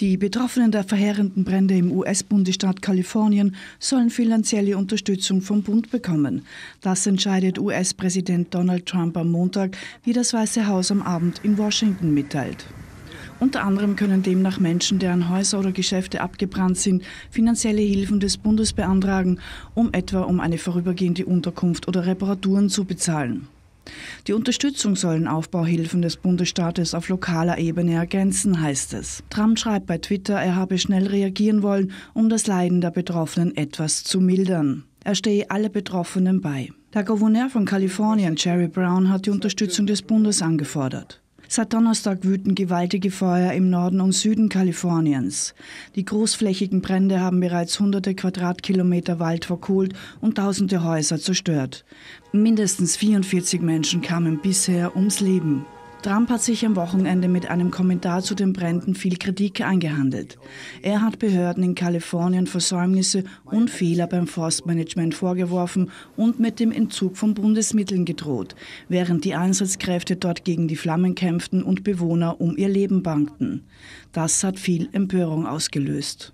Die Betroffenen der verheerenden Brände im US-Bundesstaat Kalifornien sollen finanzielle Unterstützung vom Bund bekommen. Das entscheidet US-Präsident Donald Trump am Montag, wie das Weiße Haus am Abend in Washington mitteilt. Unter anderem können demnach Menschen, deren Häuser oder Geschäfte abgebrannt sind, finanzielle Hilfen des Bundes beantragen, um etwa um eine vorübergehende Unterkunft oder Reparaturen zu bezahlen. Die Unterstützung sollen Aufbauhilfen des Bundesstaates auf lokaler Ebene ergänzen, heißt es. Trump schreibt bei Twitter, er habe schnell reagieren wollen, um das Leiden der Betroffenen etwas zu mildern. Er stehe alle Betroffenen bei. Der Gouverneur von Kalifornien, Jerry Brown, hat die Unterstützung des Bundes angefordert. Seit Donnerstag wüten gewaltige Feuer im Norden und Süden Kaliforniens. Die großflächigen Brände haben bereits hunderte Quadratkilometer Wald verkohlt und tausende Häuser zerstört. Mindestens 44 Menschen kamen bisher ums Leben. Trump hat sich am Wochenende mit einem Kommentar zu den Bränden viel Kritik eingehandelt. Er hat Behörden in Kalifornien Versäumnisse und Fehler beim Forstmanagement vorgeworfen und mit dem Entzug von Bundesmitteln gedroht, während die Einsatzkräfte dort gegen die Flammen kämpften und Bewohner um ihr Leben bangten. Das hat viel Empörung ausgelöst.